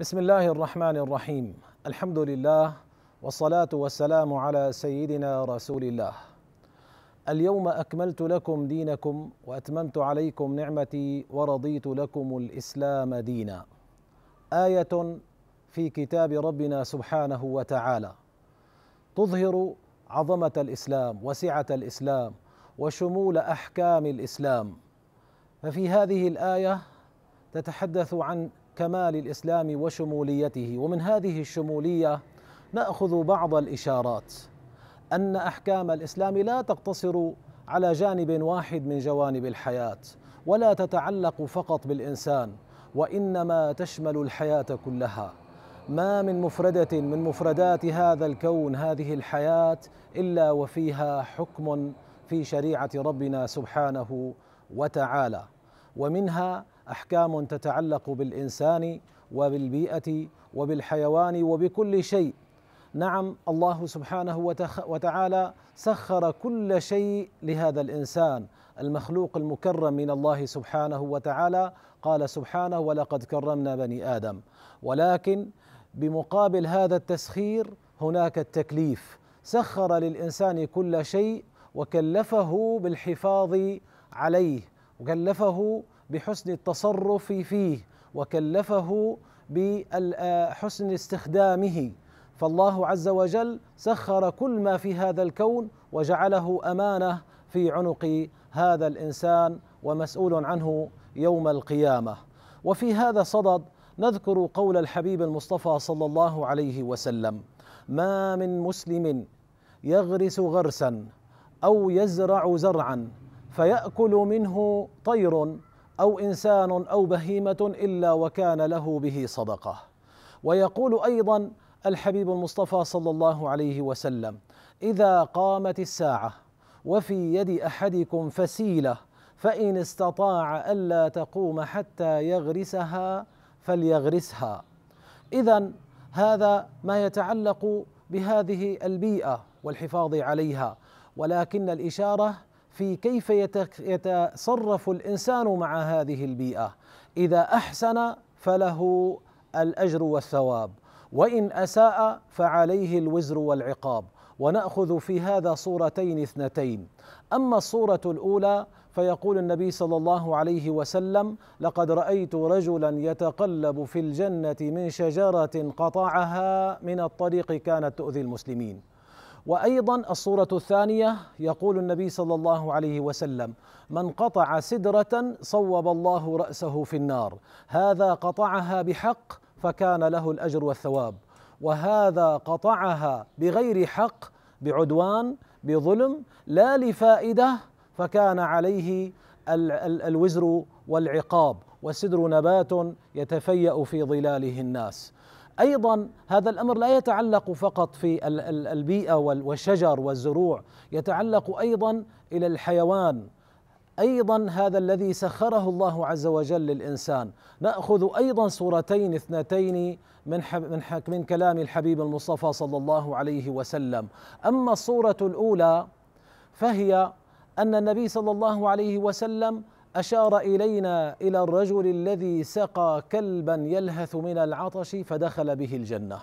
بسم الله الرحمن الرحيم الحمد لله والصلاه والسلام على سيدنا رسول الله اليوم اكملت لكم دينكم واتممت عليكم نعمتي ورضيت لكم الاسلام دينا ايه في كتاب ربنا سبحانه وتعالى تظهر عظمه الاسلام وسعه الاسلام وشمول احكام الاسلام ففي هذه الايه تتحدث عن كمال الإسلام وشموليته ومن هذه الشمولية نأخذ بعض الإشارات أن أحكام الإسلام لا تقتصر على جانب واحد من جوانب الحياة ولا تتعلق فقط بالإنسان وإنما تشمل الحياة كلها ما من مفردة من مفردات هذا الكون هذه الحياة إلا وفيها حكم في شريعة ربنا سبحانه وتعالى ومنها احكام تتعلق بالانسان وبالبيئه وبالحيوان وبكل شيء نعم الله سبحانه وتعالى سخر كل شيء لهذا الانسان المخلوق المكرم من الله سبحانه وتعالى قال سبحانه ولقد كرمنا بني ادم ولكن بمقابل هذا التسخير هناك التكليف سخر للانسان كل شيء وكلفه بالحفاظ عليه وكلفه بحسن التصرف فيه وكلفه بحسن استخدامه فالله عز وجل سخر كل ما في هذا الكون وجعله امانه في عنق هذا الانسان ومسؤول عنه يوم القيامه وفي هذا صدد نذكر قول الحبيب المصطفى صلى الله عليه وسلم ما من مسلم يغرس غرسا او يزرع زرعا فياكل منه طير أو إنسان أو بهيمة إلا وكان له به صدقة ويقول أيضا الحبيب المصطفى صلى الله عليه وسلم إذا قامت الساعة وفي يد أحدكم فسيلة فإن استطاع ألا تقوم حتى يغرسها فليغرسها إذا هذا ما يتعلق بهذه البيئة والحفاظ عليها ولكن الإشارة في كيف يتصرف الانسان مع هذه البيئه اذا احسن فله الاجر والثواب وان اساء فعليه الوزر والعقاب وناخذ في هذا صورتين اثنتين اما الصوره الاولى فيقول النبي صلى الله عليه وسلم لقد رايت رجلا يتقلب في الجنه من شجره قطعها من الطريق كانت تؤذي المسلمين وايضا الصوره الثانيه يقول النبي صلى الله عليه وسلم من قطع سدره صوب الله راسه في النار هذا قطعها بحق فكان له الاجر والثواب وهذا قطعها بغير حق بعدوان بظلم لا لفائده فكان عليه الوزر والعقاب والسدر نبات يتفيأ في ظلاله الناس ايضا هذا الامر لا يتعلق فقط في البيئه والشجر والزروع يتعلق ايضا الى الحيوان ايضا هذا الذي سخره الله عز وجل للانسان ناخذ ايضا صورتين اثنتين من من من كلام الحبيب المصطفى صلى الله عليه وسلم اما الصوره الاولى فهي ان النبي صلى الله عليه وسلم أشار إلينا إلى الرجل الذي سقى كلبا يلهث من العطش فدخل به الجنة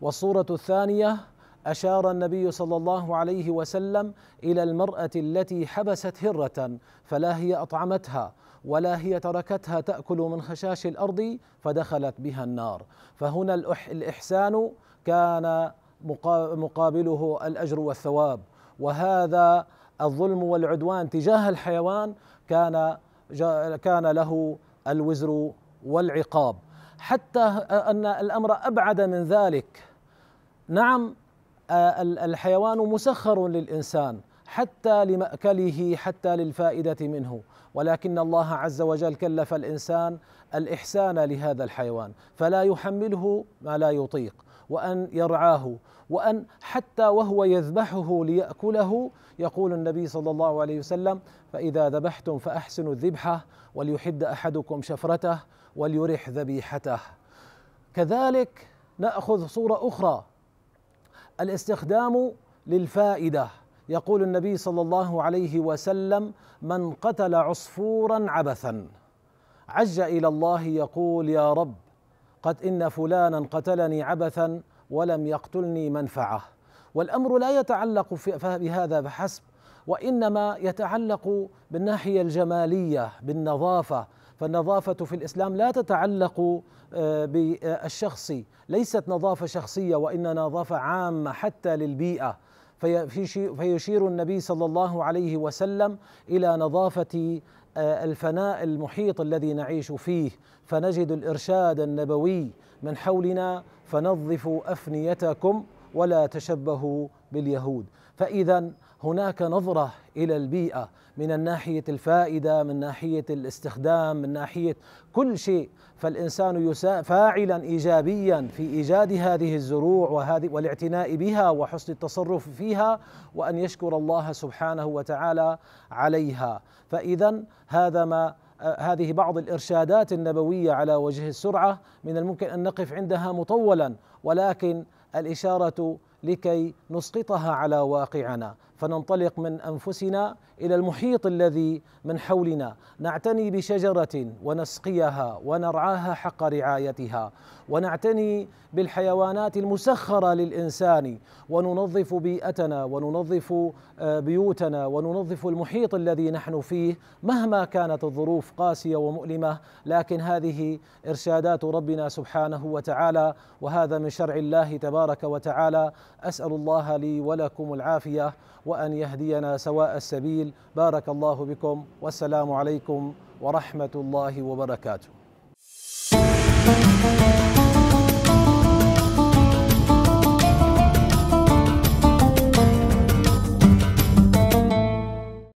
والصورة الثانية أشار النبي صلى الله عليه وسلم إلى المرأة التي حبست هرة فلا هي أطعمتها ولا هي تركتها تأكل من خشاش الأرض فدخلت بها النار فهنا الإحسان كان مقابله الأجر والثواب وهذا الظلم والعدوان تجاه الحيوان كان كان له الوزر والعقاب حتى ان الامر ابعد من ذلك نعم آه، الحيوان مسخر للانسان حتى لماكله حتى للفائده منه ولكن الله عز وجل كلف الانسان الاحسان لهذا الحيوان فلا يحمله ما لا يطيق وأن يرعاه وأن حتى وهو يذبحه ليأكله يقول النبي صلى الله عليه وسلم فإذا ذبحتم فأحسنوا الذبحة وليحد أحدكم شفرته وليرح ذبيحته كذلك نأخذ صورة أخرى الاستخدام للفائدة يقول النبي صلى الله عليه وسلم من قتل عصفورا عبثا عج الى الله يقول يا رب قد إن فلانا قتلني عبثا ولم يقتلني منفعه والأمر لا يتعلق بهذا فحسب وإنما يتعلق بالناحية الجمالية بالنظافة فالنظافة في الإسلام لا تتعلق آه، بالشخص ليست نظافة شخصية وإن نظافة عامة حتى للبيئة فيشير النبي صلى الله عليه وسلم إلى نظافة آه، الفناء المحيط الذي نعيش فيه فنجد الارشاد النبوي من حولنا فنظفوا افنيتكم ولا تشبهوا باليهود فإذا هناك نظرة إلى البيئة من الناحية الفائدة من ناحية الاستخدام من ناحية كل شيء فالإنسان فاعلا إيجابيا في إيجاد هذه الزروع وهذه والاعتناء بها وحسن التصرف فيها وأن يشكر الله سبحانه وتعالى عليها فإذا هذا ما هذه بعض الارشادات النبويه على وجه السرعه من الممكن ان نقف عندها مطولا ولكن الاشاره لكي نسقطها على واقعنا فننطلق من انفسنا الى المحيط الذي من حولنا نعتني بشجره ونسقيها ونرعاها حق رعايتها ونعتني بالحيوانات المسخره للانسان وننظف بيئتنا وننظف آه، بيوتنا وننظف المحيط الذي نحن فيه مهما كانت الظروف قاسيه ومؤلمه لكن هذه ارشادات ربنا سبحانه وتعالى وهذا من شرع الله تبارك وتعالى اسال الله لي ولكم العافيه وأن يهدينا سواء السبيل بارك الله بكم والسلام عليكم ورحمة الله وبركاته